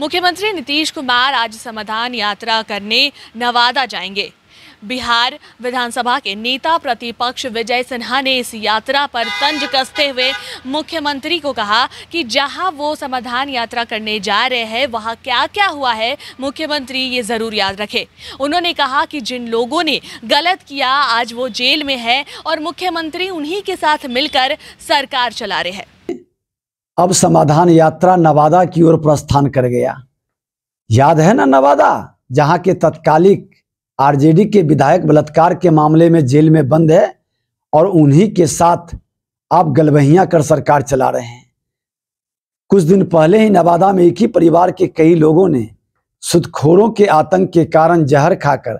मुख्यमंत्री नीतीश कुमार आज समाधान यात्रा करने नवादा जाएंगे बिहार विधानसभा के नेता प्रतिपक्ष विजय सिन्हा ने इस यात्रा पर तंज कसते हुए मुख्यमंत्री को कहा कि जहां वो समाधान यात्रा करने जा रहे हैं वहां क्या क्या हुआ है मुख्यमंत्री ये ज़रूर याद रखे उन्होंने कहा कि जिन लोगों ने गलत किया आज वो जेल में है और मुख्यमंत्री उन्हीं के साथ मिलकर सरकार चला रहे हैं अब समाधान यात्रा नवादा की ओर प्रस्थान कर गया याद है ना नवादा जहां के तत्कालिक आरजेडी के विधायक बलात्कार के मामले में जेल में बंद है और उन्हीं के साथ आप गलबहियां कर सरकार चला रहे हैं कुछ दिन पहले ही नवादा में एक ही परिवार के कई लोगों ने सुदखोरों के आतंक के कारण जहर खाकर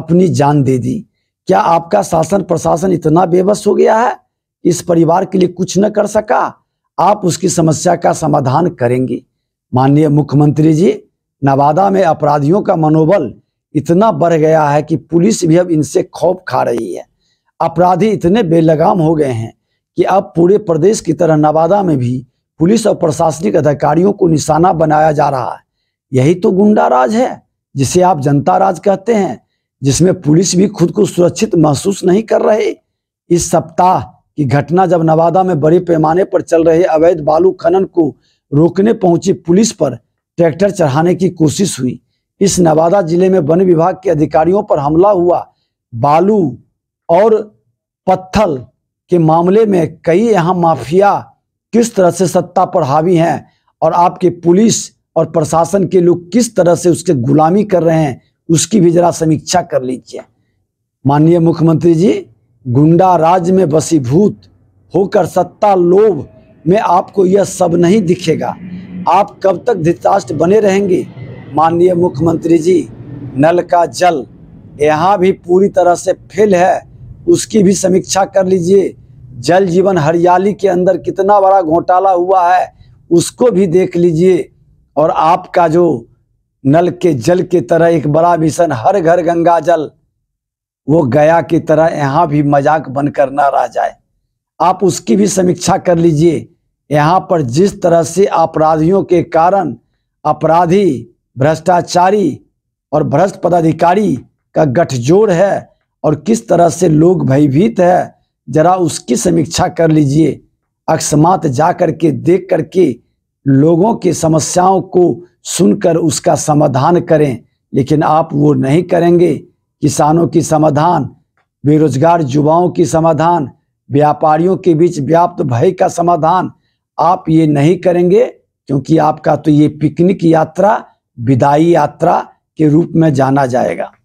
अपनी जान दे दी क्या आपका शासन प्रशासन इतना बेबस हो गया है इस परिवार के लिए कुछ न कर सका आप उसकी समस्या का समाधान करेंगे माननीय मुख्यमंत्री जी नवादा में अपराधियों का मनोबल इतना बढ़ गया है कि पुलिस भी अब इनसे खौफ खा रही है अपराधी इतने बेलगाम हो गए हैं कि अब पूरे प्रदेश की तरह नवादा में भी पुलिस और प्रशासनिक अधिकारियों को निशाना बनाया जा रहा है यही तो गुंडा राज है जिसे आप जनता राज कहते हैं जिसमें पुलिस भी खुद को सुरक्षित महसूस नहीं कर रहे इस सप्ताह कि घटना जब नवादा में बड़े पैमाने पर चल रहे अवैध बालू खनन को रोकने पहुंची पुलिस पर ट्रैक्टर चढ़ाने की कोशिश हुई इस नवादा जिले में वन विभाग के अधिकारियों पर हमला हुआ बालू और पत्थल के मामले में कई यहां माफिया किस तरह से सत्ता पर हावी हैं और आपके पुलिस और प्रशासन के लोग किस तरह से उसके गुलामी कर रहे हैं उसकी भी जरा समीक्षा कर लीजिए माननीय मुख्यमंत्री जी गुंडा राज में बसीभूत होकर सत्ता लोभ में आपको यह सब नहीं दिखेगा आप कब तक धृतराष्ट्र बने रहेंगे माननीय मुख्यमंत्री जी नल का जल यहाँ भी पूरी तरह से फेल है उसकी भी समीक्षा कर लीजिए जल जीवन हरियाली के अंदर कितना बड़ा घोटाला हुआ है उसको भी देख लीजिए और आपका जो नल के जल के तरह एक बड़ा मिशन हर घर गंगा जल वो गया की तरह यहाँ भी मजाक बनकर ना रह जाए आप उसकी भी समीक्षा कर लीजिए यहाँ पर जिस तरह से अपराधियों के कारण अपराधी भ्रष्टाचारी और भ्रष्ट पदाधिकारी का गठजोड़ है और किस तरह से लोग भयभीत है जरा उसकी समीक्षा कर लीजिए अकस्मात जा कर के देख करके लोगों की समस्याओं को सुनकर उसका समाधान करें लेकिन आप वो नहीं करेंगे किसानों की समाधान बेरोजगार युवाओं की समाधान व्यापारियों के बीच व्याप्त भय का समाधान आप ये नहीं करेंगे क्योंकि आपका तो ये पिकनिक यात्रा विदाई यात्रा के रूप में जाना जाएगा